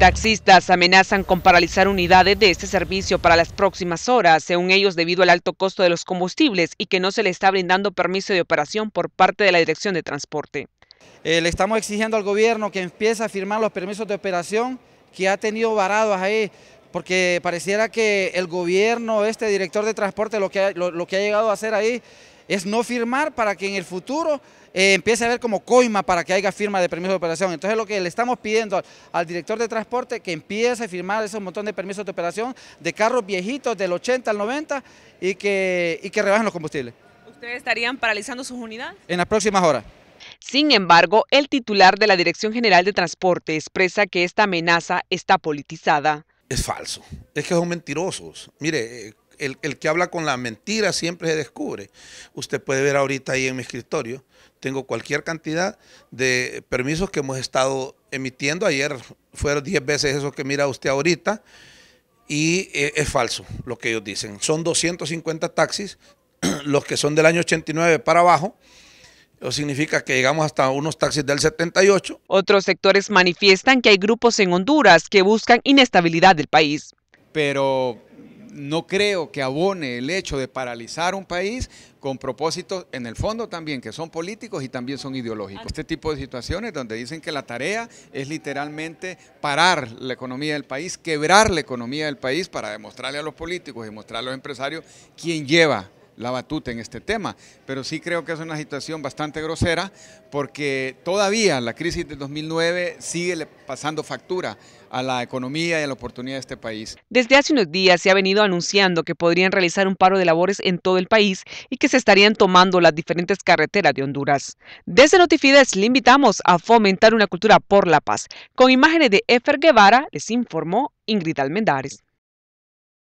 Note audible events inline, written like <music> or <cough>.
Taxistas amenazan con paralizar unidades de este servicio para las próximas horas, según ellos debido al alto costo de los combustibles y que no se le está brindando permiso de operación por parte de la Dirección de Transporte. Eh, le estamos exigiendo al gobierno que empiece a firmar los permisos de operación que ha tenido varados ahí, porque pareciera que el gobierno, este director de transporte, lo que lo que ha llegado a hacer ahí es no firmar para que en el futuro eh, empiece a haber como coima para que haya firma de permiso de operación. Entonces lo que le estamos pidiendo al, director de transporte que empiece a firmar ese montón de permisos de operación de carros viejitos del 80 al 90 y que, y que rebajen los combustibles. ¿Ustedes estarían paralizando sus unidades? En las próximas horas. Sin embargo, el titular de la Dirección General de Transporte expresa que esta amenaza está politizada. Es falso, es que son mentirosos. Mire, eh, el, que habla con la mentira siempre se descubre. Usted puede ver ahorita ahí en mi escritorio, tengo cualquier cantidad de permisos que hemos estado emitiendo. Ayer fueron 10 veces eso que mira usted ahorita. Y eh, es falso lo que ellos dicen. Son 250 taxis, <clears throat> los que son del año 89 para abajo, eso significa que llegamos hasta unos taxis del 78. Otros sectores manifiestan que hay grupos en Honduras que buscan inestabilidad del país. Pero no creo que abone el hecho de paralizar un país con propósitos en el fondo también, que son políticos y también son ideológicos. Este tipo de situaciones donde dicen que la tarea es literalmente parar la economía del país, quebrar la economía del país para demostrarle a los políticos y mostrarle a los empresarios quién lleva la batuta en este tema, pero sí creo que es una situación bastante grosera porque todavía la crisis del 2009 sigue pasando factura a la economía y a la oportunidad de este país. Desde hace unos días se ha venido anunciando que podrían realizar un paro de labores en todo el país y que se estarían tomando las diferentes carreteras de Honduras. Desde Notifides le invitamos a fomentar una cultura por la paz. Con imágenes de Efer Guevara les informó Ingrid Almendares.